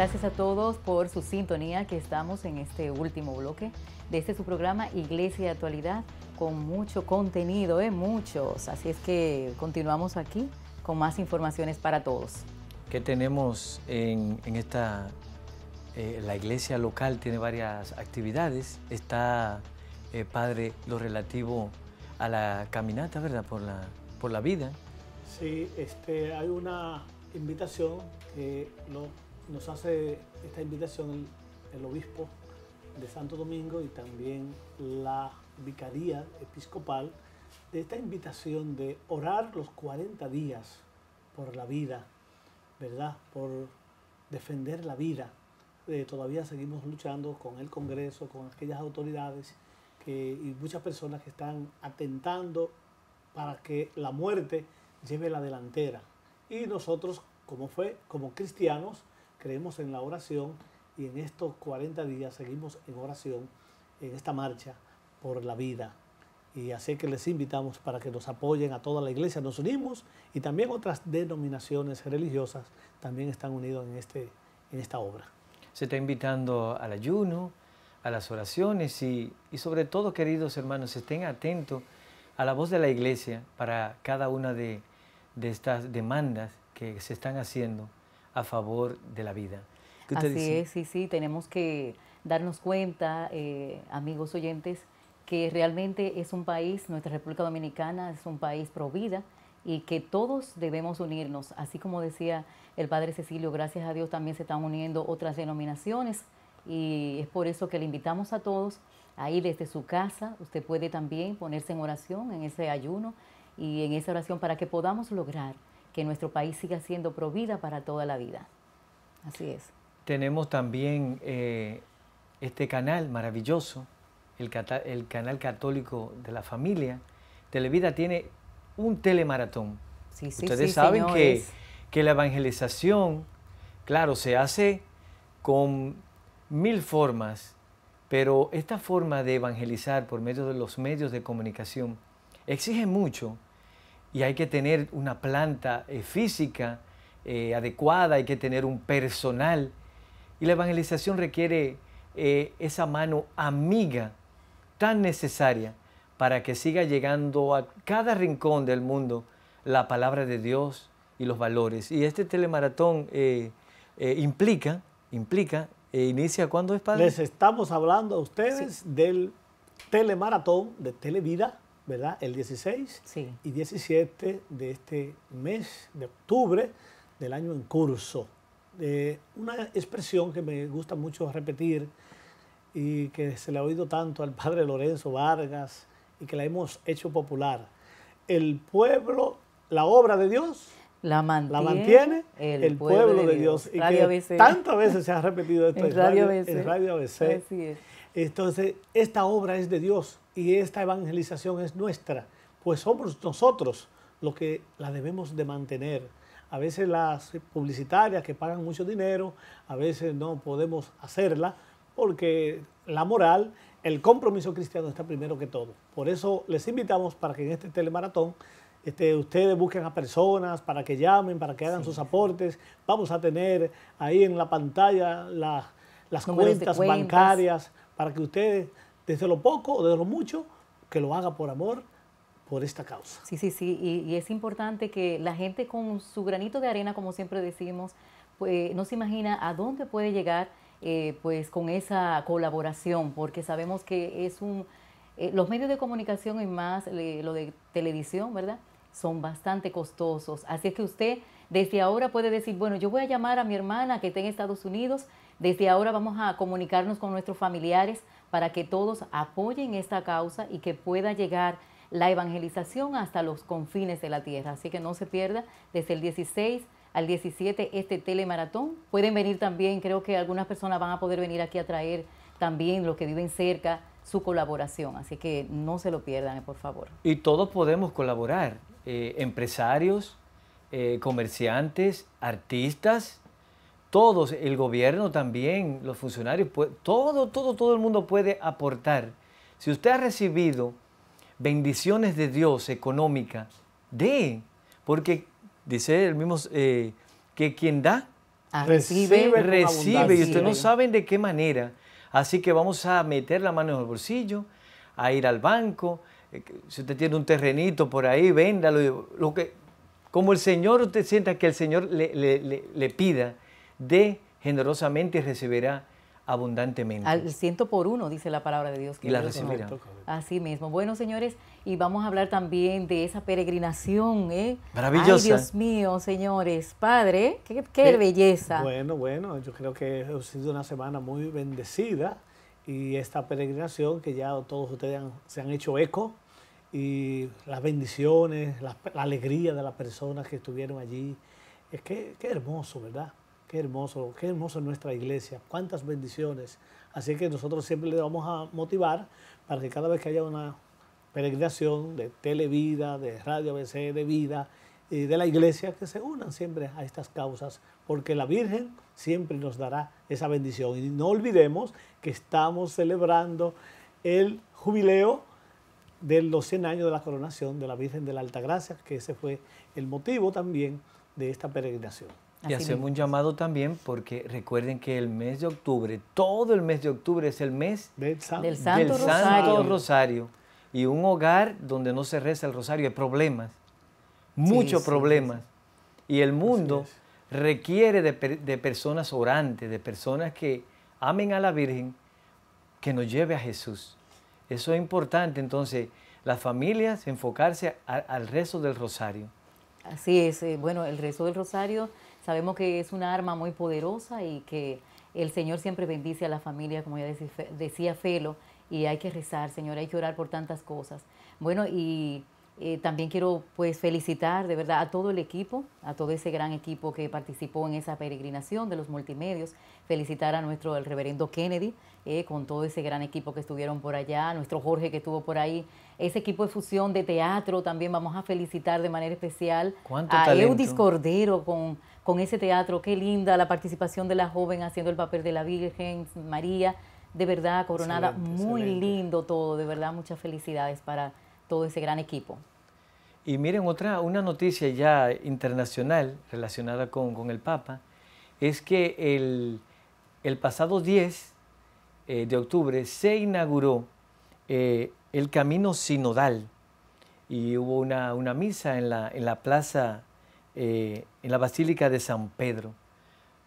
Gracias a todos por su sintonía que estamos en este último bloque de este su programa Iglesia de Actualidad con mucho contenido, ¿eh? muchos. Así es que continuamos aquí con más informaciones para todos. ¿Qué tenemos en, esta... Eh, la iglesia local tiene varias actividades. Está, eh, padre, lo relativo a la caminata, ¿verdad? Por la, por la vida. Sí, este, hay una invitación que no nos hace esta invitación el, obispo de Santo Domingo y también la vicaría episcopal de esta invitación de orar los 40 días por la vida, ¿verdad? Por defender la vida. Eh, todavía seguimos luchando con el Congreso, con aquellas autoridades que, y muchas personas que están atentando para que la muerte lleve la delantera. Y nosotros, como fue, como cristianos, creemos en la oración y en estos 40 días seguimos en oración, en esta marcha por la vida. Y así que les invitamos para que nos apoyen a toda la iglesia, nos unimos y también otras denominaciones religiosas también están unidos en, este, en esta obra. Se está invitando al ayuno, a las oraciones y, y sobre todo, queridos hermanos, estén atentos a la voz de la iglesia para cada una de, de estas demandas que se están haciendo a favor de la vida. Así es, sí, sí, tenemos que darnos cuenta, eh, amigos oyentes, que realmente es un país, nuestra República Dominicana es un país pro vida y que todos debemos unirnos. Así como decía el padre Cecilio, gracias a Dios también se están uniendo otras denominaciones y es por eso que le invitamos a todos ahí desde su casa. Usted puede también ponerse en oración, en ese ayuno y en esa oración para que podamos lograr que nuestro país siga siendo provida para toda la vida. Así es. Tenemos también eh, este canal maravilloso, el, canal católico de la familia. Televida tiene un telemaratón. Sí, Ustedes saben que, que la evangelización, claro, se hace con mil formas, pero esta forma de evangelizar por medio de los medios de comunicación exige mucho y hay que tener una planta eh, física eh, adecuada, hay que tener un personal. Y la evangelización requiere eh, esa mano amiga tan necesaria para que siga llegando a cada rincón del mundo la palabra de Dios y los valores. Y este telemaratón implica, implica, inicia cuando es padre. Les estamos hablando a ustedes del telemaratón de Televida ¿verdad? El 16 y 17 de este mes de octubre del año en curso. Eh, una expresión que me gusta mucho repetir y que se le ha oído tanto al padre Lorenzo Vargas y que la hemos hecho popular. El pueblo, la obra de Dios. La mantiene, el, pueblo, de Dios. Y Radio que tantas veces se ha repetido esto en, Radio ABC. En Radio ABC. Así entonces, esta obra es de Dios y esta evangelización es nuestra, pues somos nosotros los que la debemos de mantener. A veces las publicitarias que pagan mucho dinero, a veces no podemos hacerla porque la moral, el compromiso cristiano está primero que todo. Por eso les invitamos para que en este telemaratón este, ustedes busquen a personas para que llamen, para que hagan sus aportes. Vamos a tener ahí en la pantalla las cuentas, bancarias, para que usted, desde lo poco o desde lo mucho, que lo haga por amor, por esta causa. Sí, sí, sí, y, es importante que la gente con su granito de arena, como siempre decimos, pues, no se imagina a dónde puede llegar eh, pues con esa colaboración, porque sabemos que es un eh, los medios de comunicación y más eh, lo de televisión, ¿verdad? Son bastante costosos. Así es que usted desde ahora puede decir, bueno, yo voy a llamar a mi hermana que está en Estados Unidos desde ahora vamos a comunicarnos con nuestros familiares para que todos apoyen esta causa y que pueda llegar la evangelización hasta los confines de la tierra. Así que no se pierda desde el 16 al 17 este telemaratón. Pueden venir también, creo que algunas personas van a poder venir aquí a traer también los que viven cerca su colaboración. Así que no se lo pierdan, por favor. Y todos podemos colaborar, eh, empresarios, eh, comerciantes, artistas, todos, el gobierno también, los funcionarios, todo, todo, todo el mundo puede aportar. Si usted ha recibido bendiciones de Dios económicas, dé, porque dice el mismo eh, que quien da, ah, recibe, recibe, y usted no saben de qué manera. Así que vamos a meter la mano en el bolsillo, a ir al banco, eh, si usted tiene un terrenito por ahí, véndalo, lo que, como el Señor, usted sienta que el Señor le, le, le pida, de generosamente recibirá abundantemente. Al ciento por uno, dice la palabra de Dios. Que y la recibirá. Así mismo. Bueno, señores, y vamos a hablar también de esa peregrinación, ¿eh? Maravillosa. Dios mío, señores. Padre, qué, eh, belleza. Bueno, bueno, yo creo que ha sido una semana muy bendecida y esta peregrinación que ya todos ustedes se han hecho eco y las bendiciones, la, la alegría de las personas que estuvieron allí. Es que, qué hermoso, ¿verdad? Qué hermoso, qué hermoso es nuestra iglesia, cuántas bendiciones. Así que nosotros siempre le vamos a motivar para que cada vez que haya una peregrinación de Televida, de Radio ABC, de Vida y de la iglesia, que se unan siempre a estas causas, porque la Virgen siempre nos dará esa bendición. Y no olvidemos que estamos celebrando el jubileo de los 100 años de la coronación de la Virgen de la Gracia, que ese fue el motivo también de esta peregrinación y hacemos un llamado también porque recuerden que el mes de octubre, todo el mes de octubre es el mes del, Santo, Rosario. Y un hogar donde no se reza el Rosario, hay problemas, muchos problemas. y el mundo requiere de, personas orantes, de personas que amen a la Virgen, que nos lleve a Jesús. Eso es importante. Entonces, las familias enfocarse al rezo del rosario. Así es. Eh, bueno, el rezo del rosario Sabemos que es una arma muy poderosa y que el Señor siempre bendice a la familia, como ya decía Felo, y hay que rezar, Señor, hay que orar por tantas cosas. Bueno, y eh, también quiero pues felicitar de verdad a todo el equipo, a todo ese gran equipo que participó en esa peregrinación de los multimedios, felicitar a nuestro el reverendo Kennedy eh, con todo ese gran equipo que estuvieron por allá, nuestro Jorge que estuvo por ahí, ese equipo de fusión de teatro también vamos a felicitar de manera especial a talento? Eudis Cordero con con ese teatro. Qué linda la participación de la joven haciendo el papel de la Virgen María, de verdad coronada. Muy lindo todo, de verdad muchas felicidades para todo ese gran equipo. Y miren, otra una noticia ya internacional relacionada con, el Papa es que el, pasado 10 eh, de octubre se inauguró eh, el camino sinodal y hubo una, misa en la, en la plaza eh, en la Basílica de San Pedro.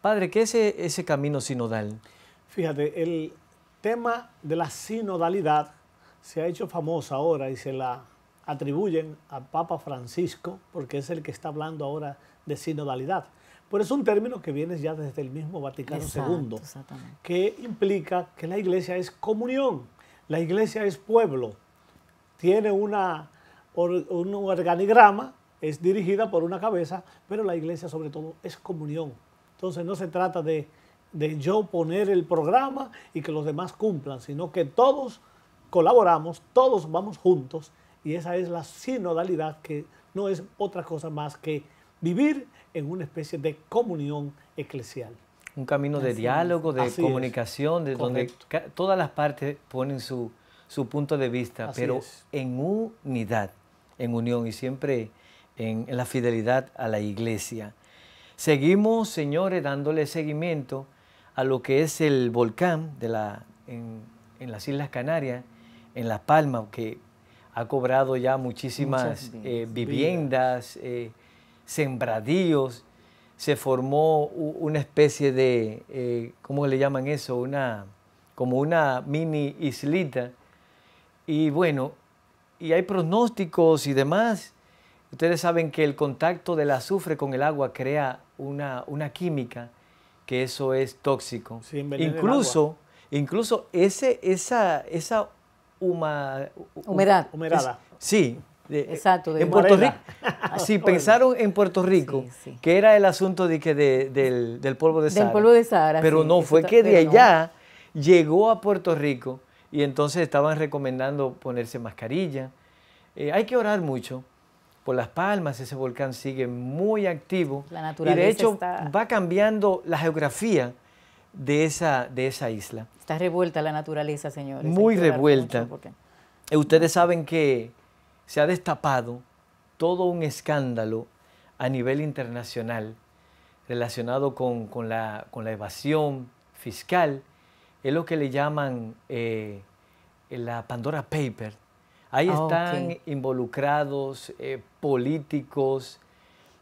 Padre, ¿qué es e, ese, camino sinodal? Fíjate, el tema de la sinodalidad se ha hecho famosa ahora y se la atribuyen a Papa Francisco, porque es el que está hablando ahora de sinodalidad. Pero es un término que viene ya desde el mismo Vaticano II, que implica que la iglesia es comunión, la iglesia es pueblo, tiene una, un organigrama es dirigida por una cabeza, pero la iglesia sobre todo es comunión. Entonces no se trata de, yo poner el programa y que los demás cumplan, sino que todos colaboramos, todos vamos juntos y esa es la sinodalidad que no es otra cosa más que vivir en una especie de comunión eclesial. Un camino de diálogo, de comunicación, de donde todas las partes ponen su, punto de vista, pero en unidad, en unión y siempre en, la fidelidad a la iglesia. Seguimos, señores, dándole seguimiento a lo que es el volcán de la, en, las Islas Canarias, en La Palma, que ha cobrado ya muchísimas eh, viviendas, eh, sembradíos. Se formó una especie de, eh, ¿cómo le llaman eso? Una, como una mini islita. Y bueno, y hay pronósticos y demás Ustedes saben que el contacto del azufre con el agua crea una, química que eso es tóxico. incluso, incluso ese, esa, esa humedad. sí. Eh, Exacto. De en Puerto Rico, sí, pensaron en Puerto Rico, que era el asunto de que del, polvo de Sahara. Del polvo de Sahara. Pero no, fue que de allá llegó a Puerto Rico y entonces estaban recomendando ponerse mascarilla. Eh, hay que orar mucho por Las Palmas, ese volcán sigue muy activo. La naturaleza y de hecho va cambiando la geografía de esa, de esa isla. Está revuelta la naturaleza, señores. Muy revuelta. Eh, ustedes saben que se ha destapado todo un escándalo a nivel internacional relacionado con, con, la, evasión fiscal. Es lo que le llaman eh, la Pandora Paper, Ahí ah, están involucrados eh, políticos,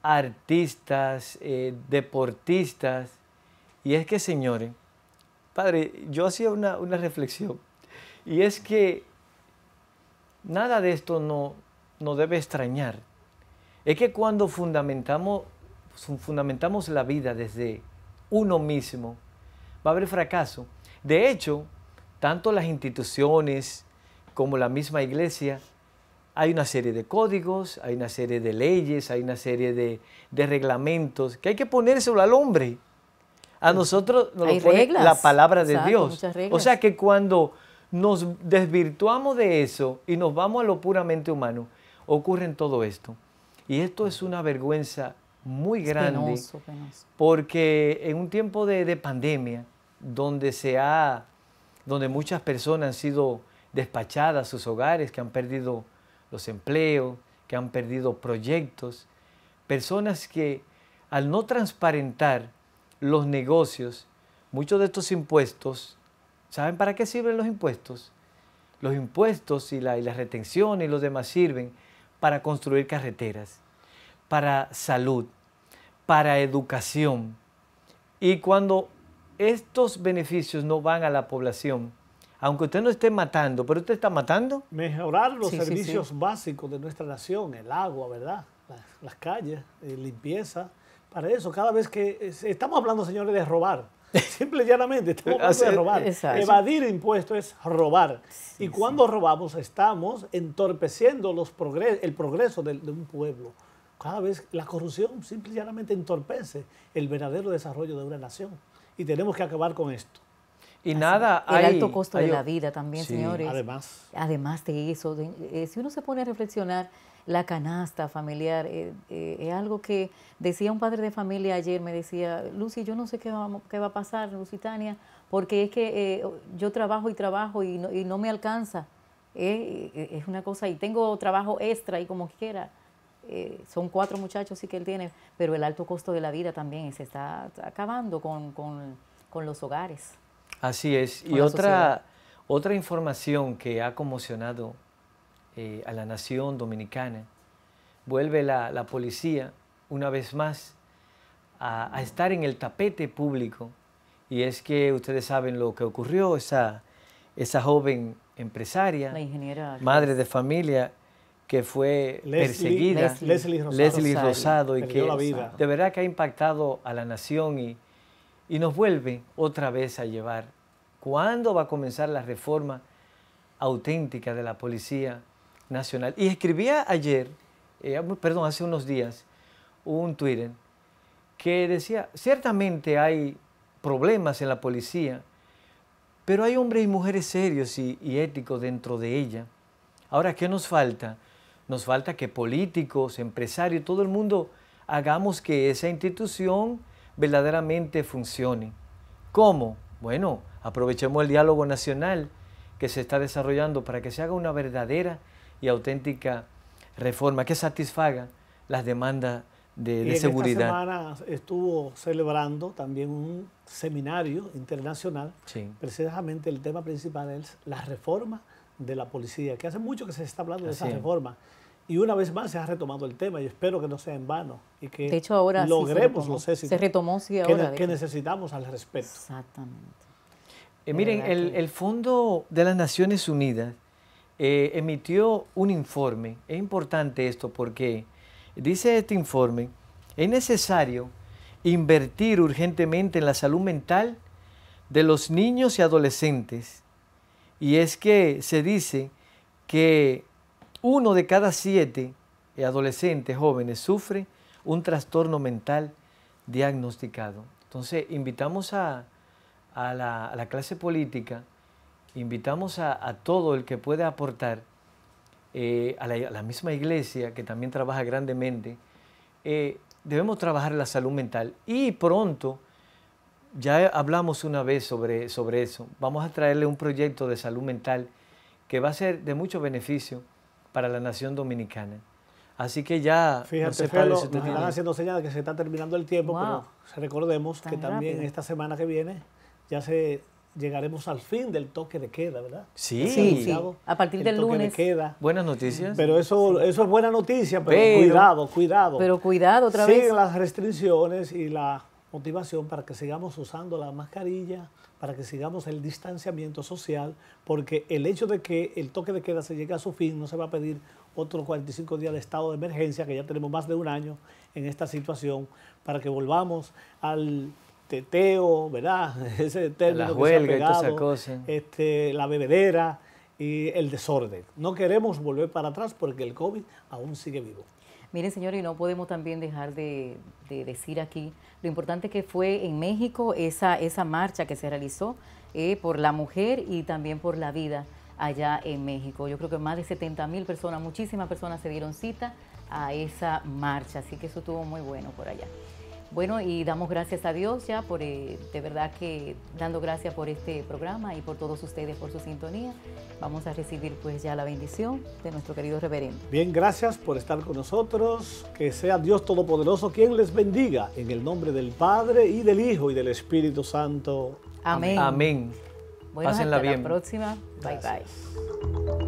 artistas, eh, deportistas. Y es que, señores, padre, yo hacía una, reflexión. Y es que nada de esto no, debe extrañar. Es que cuando fundamentamos, fundamentamos la vida desde uno mismo, va a haber fracaso. De hecho, tanto las instituciones, como la misma iglesia, hay una serie de códigos, hay una serie de leyes, hay una serie de, reglamentos que hay que ponérselo al hombre. A nosotros nos lo pone la palabra de Dios. O sea que cuando nos desvirtuamos de eso y nos vamos a lo puramente humano, ocurre todo esto. Y esto es una vergüenza muy grande penoso, penoso. porque en un tiempo de, de pandemia, donde, se ha, donde muchas personas han sido despachadas sus hogares, que han perdido los empleos, que han perdido proyectos, personas que al no transparentar los negocios, muchos de estos impuestos, ¿saben para qué sirven los impuestos? Los impuestos y, la, y y los demás sirven para construir carreteras, para salud, para educación. Y cuando estos beneficios no van a la población, aunque usted no esté matando, pero usted está matando. Mejorar los servicios básicos de nuestra nación, el agua, ¿verdad? Las, calles, eh, limpieza. Para eso, cada vez que estamos hablando, señores, de robar. Simple y llanamente, estamos hablando de robar. Evadir impuestos es robar. y cuando robamos, estamos entorpeciendo el progreso de, de un pueblo cada vez la corrupción simple y llanamente entorpece el verdadero desarrollo de una nación. Y tenemos que acabar con esto. Y nada, El alto costo de la vida también, señores. Además. Además de eso, eh, si uno se pone a reflexionar, la canasta familiar eh, eh, es algo que decía un padre de familia ayer, me decía, Lucy, yo no sé qué va, qué va a pasar, Lucitania, porque es que yo trabajo y trabajo y no, y no me alcanza. es una cosa, y tengo trabajo extra y como quiera. son cuatro muchachos sí que él tiene, pero el alto costo de la vida también se está acabando con, con los hogares. Así es. Y otra, otra información que ha conmocionado eh, a la nación dominicana, vuelve la, la policía una vez más a, estar en el tapete público. Y es que ustedes saben lo que ocurrió, esa, esa joven empresaria, madre de familia, que fue perseguida, Leslie, Rosado, Leslie Rosado y que de verdad que ha impactado a la nación y, y nos vuelve otra vez a llevar. ¿Cuándo va a comenzar la reforma auténtica de la Policía Nacional? Y escribía ayer, eh, ah, perdón, hace unos días, un Twitter que decía, ciertamente hay problemas en la policía, pero hay hombres y mujeres serios y éticos dentro de ella. Ahora, ¿qué nos falta? Nos falta que políticos, empresarios, todo el mundo hagamos que esa institución verdaderamente funcione. ¿Cómo? Bueno, aprovechemos el diálogo nacional que se está desarrollando para que se haga una verdadera y auténtica reforma que satisfaga las demandas de, seguridad. Esta semana estuvo celebrando también un seminario internacional. Precisamente el tema principal es la reforma de la policía, que hace mucho que se está hablando de esa reforma. Y una vez más se ha retomado el tema y espero que no sea en vano y que de hecho, ahora logremos sí los éxitos se retomó, que, necesitamos al respecto. Exactamente. Eh, miren, el, Fondo de las Naciones Unidas eh, emitió un informe. Es importante esto porque dice este informe, es necesario invertir urgentemente en la salud mental de los niños y adolescentes. Y es que se dice que uno de cada siete adolescentes jóvenes sufre un trastorno mental diagnosticado. Entonces, invitamos a, la, clase política, invitamos a, todo el que pueda aportar, eh, a, la, misma iglesia que también trabaja grandemente, eh, debemos trabajar la salud mental y pronto, ya hablamos una vez sobre, sobre eso, vamos a traerle un proyecto de salud mental que va a ser de mucho beneficio para la nación dominicana. Así que ya Fíjate, nos están haciendo señales que se está terminando el tiempo, pero recordemos que también esta semana que viene ya se llegaremos al fin del toque de queda, ¿verdad? Sí, a partir del lunes. Buenas noticias. Pero eso, eso es buena noticia, pero, cuidado, cuidado. Pero cuidado otra vez. Siguen las restricciones y la motivación para que sigamos usando la mascarilla, para que sigamos el distanciamiento social, porque el hecho de que el toque de queda se llegue a su fin, no se va a pedir otros 45 días de estado de emergencia, que ya tenemos más de un año en esta situación, para que volvamos al teteo, ¿verdad? Ese término la que se ha pegado, este, la bebedera y el desorden. No queremos volver para atrás porque el COVID aún sigue vivo. Miren, señores, y no podemos también dejar de, decir aquí lo importante que fue en México esa, marcha que se realizó eh, por la mujer y también por la vida allá en México. Yo creo que más de 70 mil personas, muchísimas personas se dieron cita a esa marcha, así que eso estuvo muy bueno por allá. Bueno, y damos gracias a Dios ya por, eh, de verdad que dando gracias por este programa y por todos ustedes por su sintonía. Vamos a recibir pues ya la bendición de nuestro querido reverendo. Bien, gracias por estar con nosotros. Que sea Dios Todopoderoso quien les bendiga en el nombre del Padre y del Hijo y del Espíritu Santo. Amén. Amén. Bueno, hasta bien. la próxima. Bye bye.